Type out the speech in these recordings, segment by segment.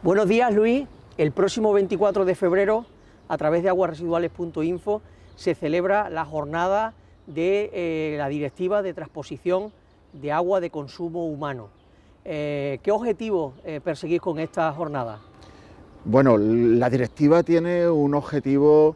Buenos días, Luis. El próximo 24 de febrero, a través de aguasresiduales.info, se celebra la jornada de eh, la Directiva de Transposición de Agua de Consumo Humano. Eh, ¿Qué objetivo eh, perseguís con esta jornada? Bueno, la directiva tiene un objetivo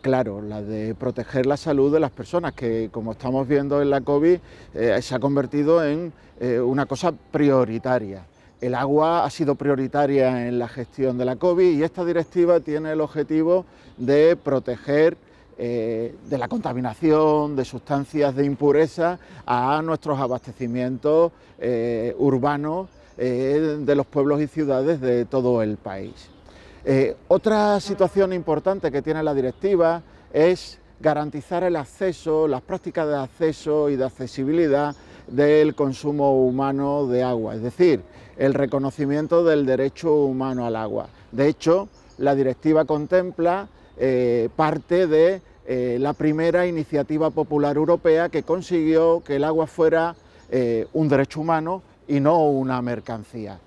claro, la de proteger la salud de las personas, que como estamos viendo en la COVID se ha convertido en una cosa prioritaria. El agua ha sido prioritaria en la gestión de la COVID y esta directiva tiene el objetivo de proteger eh, de la contaminación, de sustancias de impureza a nuestros abastecimientos eh, urbanos eh, de los pueblos y ciudades de todo el país. otra situación importante que tiene la directiva es garantizar el acceso, las prácticas de acceso y de accesibilidad del consumo humano de agua, es decir, el reconocimiento del derecho humano al agua. De hecho, la directiva contempla eh, parte de eh, la primera iniciativa popular europea que consiguió que el agua fuera eh, un derecho humano y no una mercancía.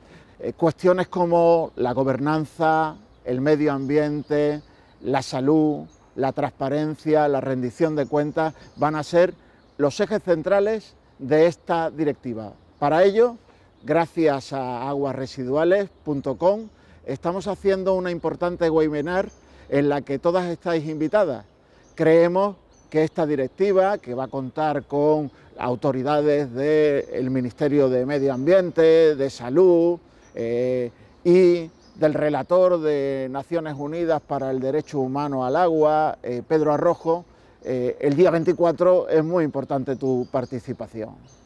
cuestiones como la gobernanza, el medio ambiente, la salud, la transparencia, la rendición de cuentas, van a ser los ejes centrales de esta directiva. Para ello, gracias a aguasresiduales.com, estamos haciendo una importante webinar en la que todas estáis invitadas. Creemos que esta directiva, que va a contar con autoridades del Ministerio de Medio Ambiente, de Salud eh, y del relator de Naciones Unidas para el Derecho Humano al Agua, eh, Pedro Arrojo, eh, el día 24 es muy importante tu participación.